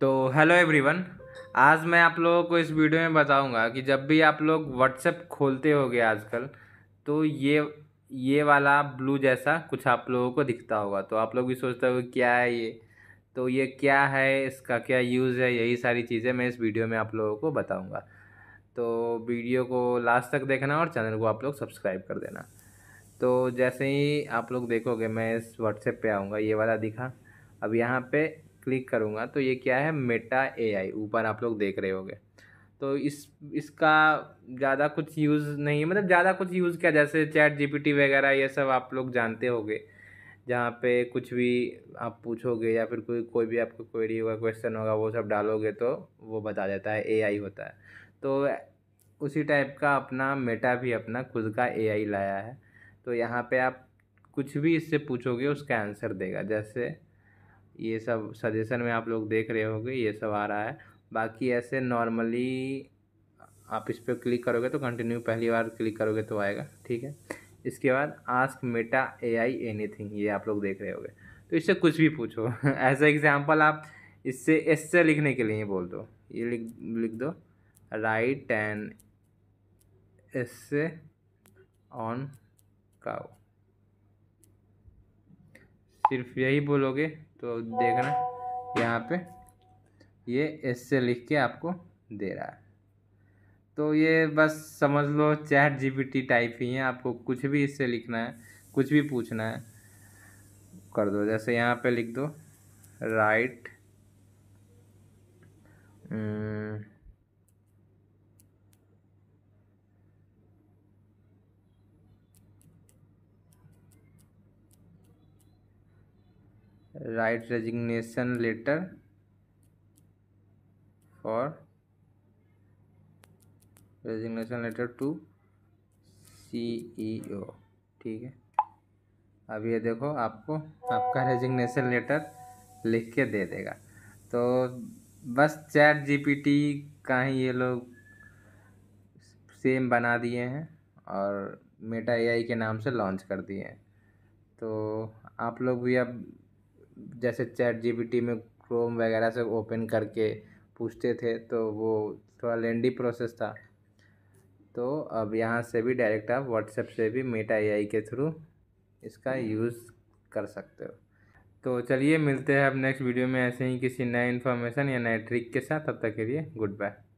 तो hello everyone आज मैं आप लोगों को इस वीडियो में बताऊंगा कि जब भी आप लोग व्हाट्सएप खोलते हो आजकल तो ये ये वाला ब्लू जैसा कुछ आप लोगों को दिखता होगा तो आप लोग भी सोचते हो क्या है ये तो ये क्या है इसका क्या यूज़ है यही सारी चीज़ें मैं इस वीडियो में आप लोगों को बताऊँगा तो वीडियो को लास्ट तक देखना और चैनल को आप लोग सब्सक्राइब कर देना तो जैसे ही आप लोग देखोगे मैं इस व्हाट्सएप पे आऊँगा ये वाला दिखा अब यहाँ पे क्लिक करूँगा तो ये क्या है मेटा एआई ऊपर आप लोग देख रहे होगे तो इस इसका ज़्यादा कुछ यूज़ नहीं है मतलब ज़्यादा कुछ यूज़ किया जैसे चैट जीपीटी वगैरह ये सब आप लोग जानते होगे जहाँ पे कुछ भी आप पूछोगे या फिर कोई कोई भी आपको क्वेरी होगा क्वेश्चन होगा वो सब डालोगे तो वो बता देता है एआई होता है तो उसी टाइप का अपना मेटा भी अपना खुद का ए लाया है तो यहाँ पर आप कुछ भी इससे पूछोगे उसका आंसर देगा जैसे ये सब सजेशन में आप लोग देख रहे होंगे ये सब आ रहा है बाकी ऐसे नॉर्मली आप इस पर क्लिक करोगे तो कंटिन्यू पहली बार क्लिक करोगे तो आएगा ठीक है इसके बाद ask Meta A I thing ये आप लोग देख रहे होगे तो इससे कुछ भी पूछो एज एग्जाम्पल आप इससे एस से लिखने के लिए ही बोल दो ये लिख लिख दो write an essay on cow सिर्फ यही बोलोगे तो देखना यहाँ पे ये एस से लिख के आपको दे रहा है तो ये बस समझ लो चैट जीपीटी टाइप ही है आपको कुछ भी इससे लिखना है कुछ भी पूछना है कर दो जैसे यहाँ पे लिख दो write write resignation letter for resignation letter to CEO e ठीक है अब ये देखो आपको आपका रेजिग्नेशन लेटर लिख के दे देगा तो बस चैट जीपीटी का ही ये लोग सेम बना दिए हैं और मेटा एआई के नाम से लॉन्च कर दिए हैं तो आप लोग भी अब जैसे चैट जीपीटी में क्रोम वगैरह से ओपन करके पूछते थे तो वो थोड़ा लेंडी प्रोसेस था तो अब यहाँ से भी डायरेक्ट आप व्हाट्सएप से भी मेटा एआई के थ्रू इसका यूज़ कर सकते हो तो चलिए मिलते हैं अब नेक्स्ट वीडियो में ऐसे ही किसी नए इन्फॉर्मेशन या नए ट्रिक के साथ तब तक के लिए गुड बाय